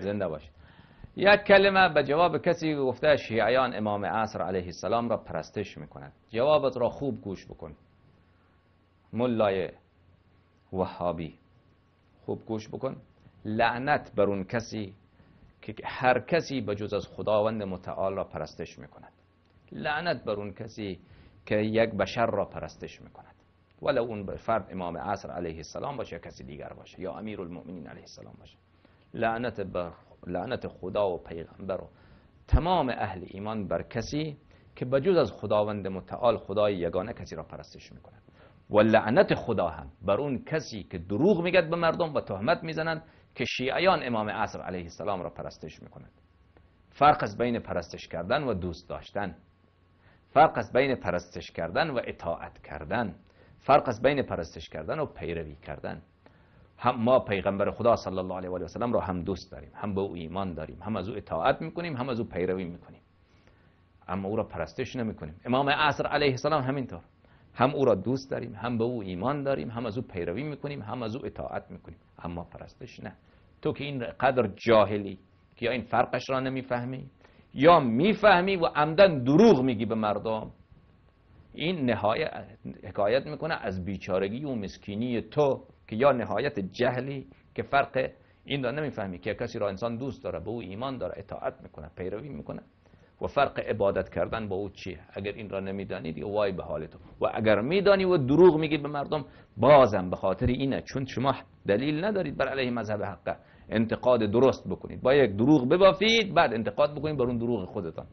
زنده باشه یک کلمه به جواب کسی گفته شیعیان امام عصر علیه السلام را پرستش میکنند جوابت را خوب گوش بکن ملای وحابی خوب گوش بکن لعنت بر اون کسی که هر کسی به جز از خداوند متعال را پرستش میکند لعنت بر اون کسی که یک بشر را پرستش میکند ولو اون فرد امام عصر علیه السلام باشه یا کسی دیگر باشه یا امیر المؤمنین علیه السلام باشه لعنت, بر لعنت خدا و پیغمبر و تمام اهل ایمان بر کسی که بجز از خداوند متعال خدای یگانه کسی را پرستش میکنند و لعنت خدا هم بر اون کسی که دروغ میگد به مردم و تهمت میزنند که شیعیان امام عصر علیه السلام را پرستش میکنند فرق از بین پرستش کردن و دوست داشتن فرق از بین پرستش کردن و اطاعت کردن فرق از بین پرستش کردن و پیروی کردن هم ما پیغمبر خدا صلی الله علیه و سلم را هم دوست داریم هم به او ایمان داریم هم از او اطاعت میکنیم هم از او پیروی میکنیم اما او را پرستش نمیکنیم امام عصر علیه السلام همینطور هم او را دوست داریم هم به او ایمان داریم هم از او پیروی میکنیم هم از او اطاعت میکنیم اما پرستش نه تو که این قدر جاهلی که یا این فرقش را نمیفهمی یا میفهمی و عمدن دروغ میگی به مردم این نهایت حکایت میکنه از بیچارگی و مسکینی تو که یا نهایت جهلی که فرق این را نمیفهمی که کسی را انسان دوست داره به او ایمان داره اطاعت میکنه پیروی میکنه و فرق عبادت کردن با او چیه اگر این را نمیدانید یا وای به حال تو و اگر میدانی و دروغ میگی به مردم بازم به خاطر اینه چون شما دلیل ندارید بر علیه مذهب حقه انتقاد درست بکنید با یک دروغ ببافید بعد انتقاد بکنید بر اون دروغ خودتان